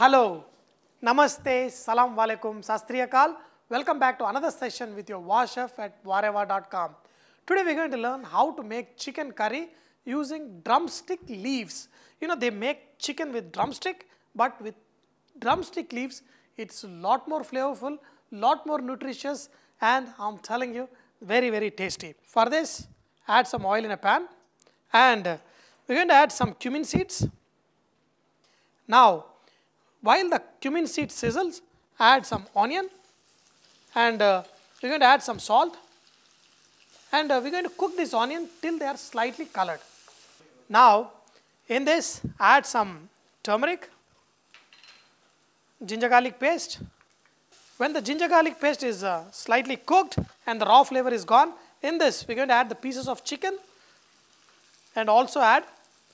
Hello, Namaste, Salam Walekum, Sastriyakal. Welcome back to another session with your Chef at wareva.com. Today we're going to learn how to make chicken curry using drumstick leaves. You know they make chicken with drumstick but with drumstick leaves it's lot more flavorful, lot more nutritious and I'm telling you very very tasty. For this add some oil in a pan and we're going to add some cumin seeds. Now while the cumin seed sizzles, add some onion and uh, we're going to add some salt and uh, we're going to cook this onion till they are slightly colored. Now, in this, add some turmeric, ginger garlic paste. When the ginger garlic paste is uh, slightly cooked and the raw flavor is gone, in this, we're going to add the pieces of chicken and also add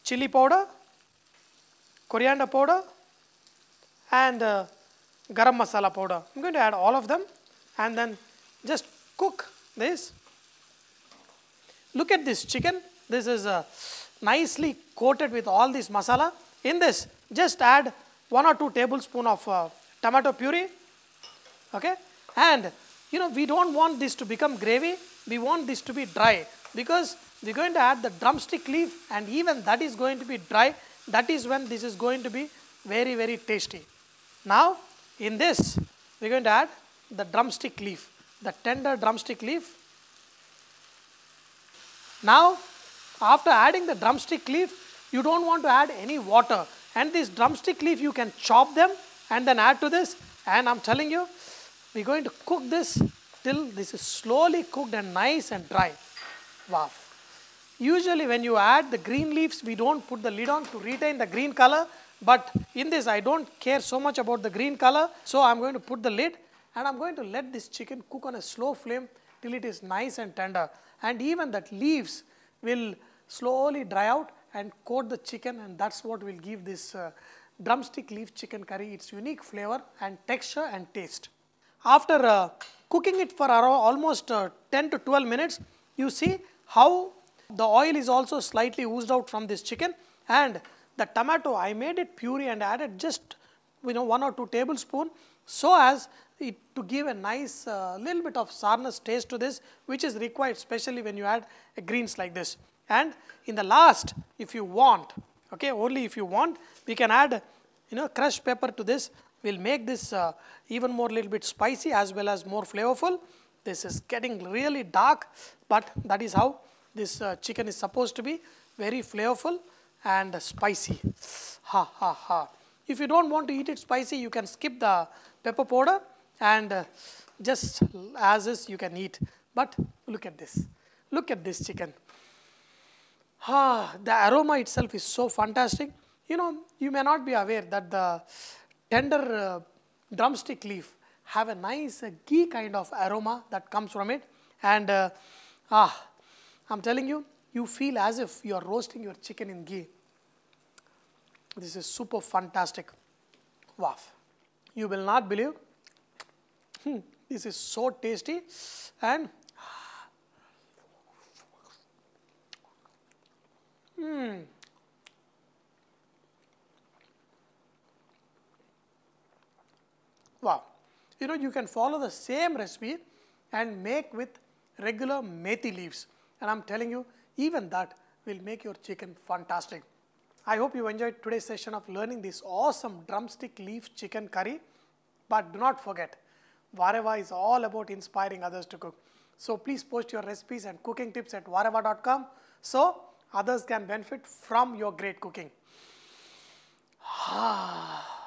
chili powder, coriander powder, and uh, garam masala powder. I'm going to add all of them and then just cook this. Look at this chicken. This is uh, nicely coated with all this masala. In this, just add one or two tablespoon of uh, tomato puree. Okay, and you know we don't want this to become gravy. We want this to be dry because we're going to add the drumstick leaf, and even that is going to be dry. That is when this is going to be very very tasty. Now in this we are going to add the drumstick leaf, the tender drumstick leaf. Now after adding the drumstick leaf, you don't want to add any water and this drumstick leaf you can chop them and then add to this and I'm telling you we're going to cook this till this is slowly cooked and nice and dry. Wow. Usually when you add the green leaves, we don't put the lid on to retain the green color but in this I don't care so much about the green color. So I'm going to put the lid and I'm going to let this chicken cook on a slow flame till it is nice and tender. And even that leaves will slowly dry out and coat the chicken and that's what will give this uh, drumstick leaf chicken curry its unique flavor and texture and taste. After uh, cooking it for almost uh, 10 to 12 minutes, you see how the oil is also slightly oozed out from this chicken and the tomato, I made it puree and added just you know one or two tablespoon so as it to give a nice uh, little bit of sourness taste to this which is required especially when you add greens like this. And in the last if you want, okay, only if you want we can add you know crushed pepper to this will make this uh, even more little bit spicy as well as more flavorful. This is getting really dark but that is how this uh, chicken is supposed to be very flavorful and spicy. Ha ha ha. If you don't want to eat it spicy, you can skip the pepper powder and uh, just as is you can eat. But look at this. Look at this chicken. Ah, the aroma itself is so fantastic. You know, you may not be aware that the tender uh, drumstick leaf have a nice uh, ghee kind of aroma that comes from it. And uh, ah, I'm telling you, you feel as if you are roasting your chicken in ghee. This is super fantastic waff. You will not believe, hmm, this is so tasty and hmm. Wow. You know, you can follow the same recipe and make with regular methi leaves. And I'm telling you, even that will make your chicken fantastic. I hope you enjoyed today's session of learning this awesome drumstick leaf chicken curry. But do not forget, Vareva is all about inspiring others to cook. So please post your recipes and cooking tips at vareva.com so others can benefit from your great cooking. Ah.